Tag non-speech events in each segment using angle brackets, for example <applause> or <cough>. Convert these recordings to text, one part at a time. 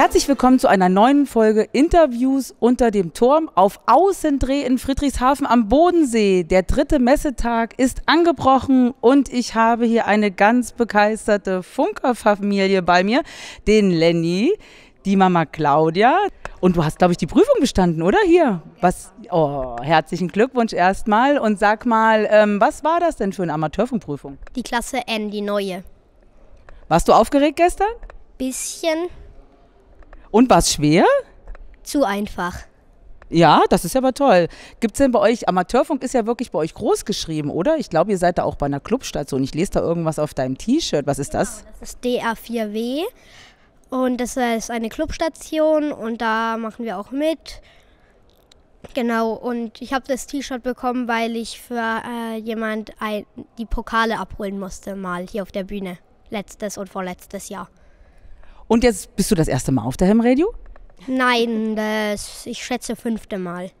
Herzlich willkommen zu einer neuen Folge Interviews unter dem Turm auf Außendreh in Friedrichshafen am Bodensee. Der dritte Messetag ist angebrochen und ich habe hier eine ganz begeisterte Funkerfamilie bei mir, den Lenny, die Mama Claudia. Und du hast, glaube ich, die Prüfung bestanden, oder hier? Was? Oh, herzlichen Glückwunsch erstmal. Und sag mal, ähm, was war das denn für eine Amateurfunkprüfung? Die Klasse N, die neue. Warst du aufgeregt gestern? Bisschen. Und war es schwer? Zu einfach. Ja, das ist ja aber toll. Gibt es denn bei euch, Amateurfunk ist ja wirklich bei euch groß geschrieben, oder? Ich glaube, ihr seid da auch bei einer Clubstation. Ich lese da irgendwas auf deinem T-Shirt. Was ist das? Genau, das ist DA4W und das ist eine Clubstation und da machen wir auch mit. Genau, und ich habe das T-Shirt bekommen, weil ich für äh, jemand ein, die Pokale abholen musste, mal hier auf der Bühne. Letztes und vorletztes Jahr. Und jetzt bist du das erste Mal auf der Hemmradio? Nein, das, ich schätze fünfte Mal.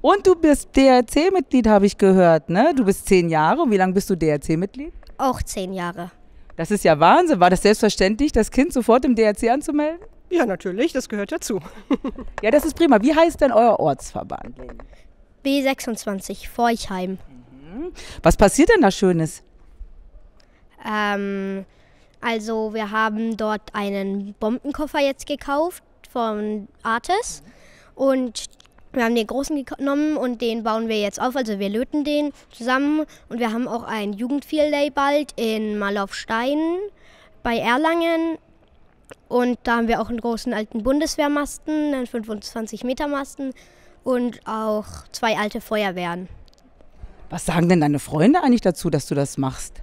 Und du bist DRC-Mitglied, habe ich gehört, ne? Du bist zehn Jahre. Und wie lange bist du DRC-Mitglied? Auch zehn Jahre. Das ist ja Wahnsinn. War das selbstverständlich, das Kind sofort im DRC anzumelden? Ja, natürlich, das gehört dazu. <laughs> ja, das ist prima. Wie heißt denn euer Ortsverband? B26, Forchheim. Mhm. Was passiert denn da Schönes? Ähm, also wir haben dort einen Bombenkoffer jetzt gekauft von Artis und wir haben den großen genommen und den bauen wir jetzt auf. Also wir löten den zusammen und wir haben auch einen Jugendfield Day bald in Malaufstein bei Erlangen. Und da haben wir auch einen großen alten Bundeswehrmasten, einen 25 Meter Masten und auch zwei alte Feuerwehren. Was sagen denn deine Freunde eigentlich dazu, dass du das machst?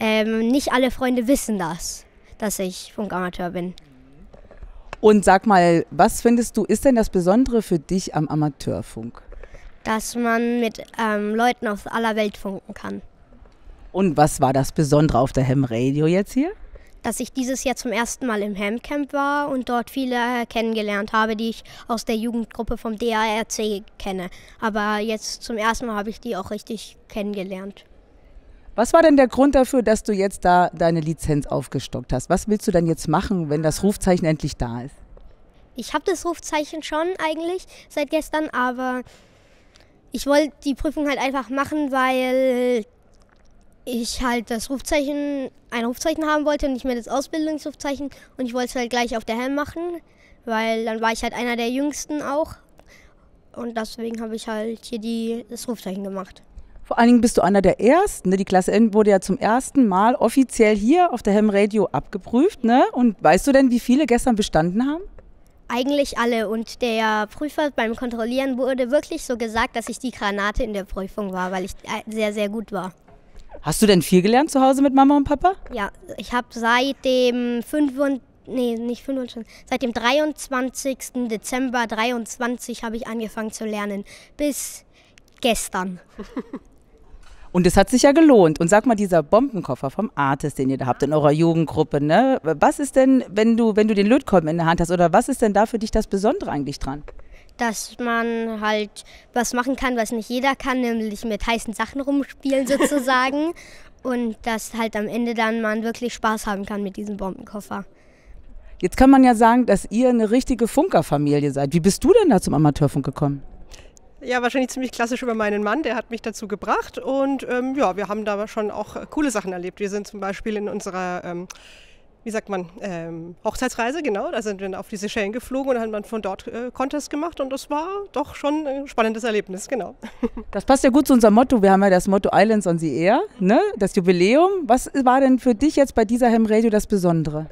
ähm, nicht alle Freunde wissen das, dass ich Funkamateur bin. Und sag mal, was findest du, ist denn das Besondere für dich am Amateurfunk? Dass man mit ähm, Leuten aus aller Welt funken kann. Und was war das Besondere auf der Ham Radio jetzt hier? Dass ich dieses Jahr zum ersten Mal im Camp war und dort viele kennengelernt habe, die ich aus der Jugendgruppe vom DARC kenne. Aber jetzt zum ersten Mal habe ich die auch richtig kennengelernt. Was war denn der Grund dafür, dass du jetzt da deine Lizenz aufgestockt hast? Was willst du denn jetzt machen, wenn das Rufzeichen endlich da ist? Ich habe das Rufzeichen schon eigentlich seit gestern, aber ich wollte die Prüfung halt einfach machen, weil ich halt das Rufzeichen, ein Rufzeichen haben wollte und nicht mehr das Ausbildungsrufzeichen. Und ich wollte es halt gleich auf der Helm machen, weil dann war ich halt einer der Jüngsten auch. Und deswegen habe ich halt hier die, das Rufzeichen gemacht. Vor allen Dingen bist du einer der Ersten. Ne? Die Klasse N wurde ja zum ersten Mal offiziell hier auf der Ham Radio abgeprüft. Ne? Und weißt du denn, wie viele gestern bestanden haben? Eigentlich alle. Und der Prüfer beim Kontrollieren wurde wirklich so gesagt, dass ich die Granate in der Prüfung war, weil ich äh, sehr, sehr gut war. Hast du denn viel gelernt zu Hause mit Mama und Papa? Ja, ich habe seit dem 25 nee, nicht 25, seit dem 23. Dezember 23 habe ich angefangen zu lernen. Bis gestern. <laughs> Und es hat sich ja gelohnt. Und sag mal, dieser Bombenkoffer vom Artist, den ihr da habt in eurer Jugendgruppe, ne? Was ist denn, wenn du, wenn du den Lötkolben in der Hand hast, oder was ist denn da für dich das Besondere eigentlich dran? dass man halt was machen kann, was nicht jeder kann, nämlich mit heißen Sachen rumspielen sozusagen. <laughs> und dass halt am Ende dann man wirklich Spaß haben kann mit diesem Bombenkoffer. Jetzt kann man ja sagen, dass ihr eine richtige Funkerfamilie seid. Wie bist du denn da zum Amateurfunk gekommen? Ja, wahrscheinlich ziemlich klassisch über meinen Mann, der hat mich dazu gebracht. Und ähm, ja, wir haben da schon auch äh, coole Sachen erlebt. Wir sind zum Beispiel in unserer ähm, wie sagt man, ähm, Hochzeitsreise, genau. Da sind wir auf die Seychellen geflogen und haben dann von dort äh, Contest gemacht und das war doch schon ein spannendes Erlebnis, genau. <laughs> Das passt ja gut zu unserem Motto. Wir haben ja das Motto Islands on the Air, ne? das Jubiläum. Was war denn für dich jetzt bei dieser Hem Radio das Besondere?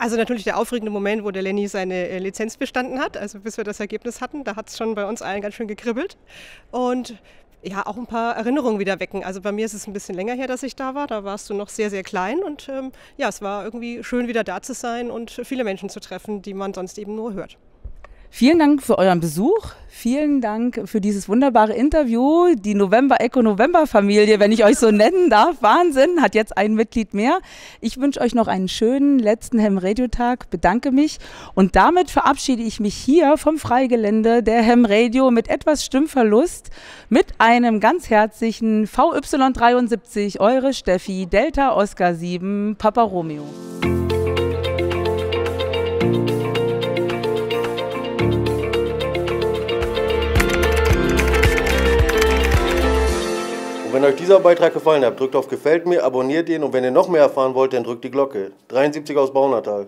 Also natürlich der aufregende Moment, wo der Lenny seine äh, Lizenz bestanden hat, also bis wir das Ergebnis hatten, da hat es schon bei uns allen ganz schön gekribbelt. Und ja, auch ein paar Erinnerungen wieder wecken. Also bei mir ist es ein bisschen länger her, dass ich da war. Da warst du noch sehr, sehr klein. Und ähm, ja, es war irgendwie schön, wieder da zu sein und viele Menschen zu treffen, die man sonst eben nur hört. Vielen Dank für euren Besuch. Vielen Dank für dieses wunderbare Interview. Die November Eco November Familie, wenn ich euch so nennen darf, Wahnsinn, hat jetzt ein Mitglied mehr. Ich wünsche euch noch einen schönen letzten Hem Radio Tag, bedanke mich und damit verabschiede ich mich hier vom Freigelände der Hem Radio mit etwas Stimmverlust mit einem ganz herzlichen VY73 eure Steffi Delta Oscar 7 Papa Romeo. Und wenn euch dieser Beitrag gefallen hat, drückt auf Gefällt mir, abonniert ihn und wenn ihr noch mehr erfahren wollt, dann drückt die Glocke. 73 aus Baunatal.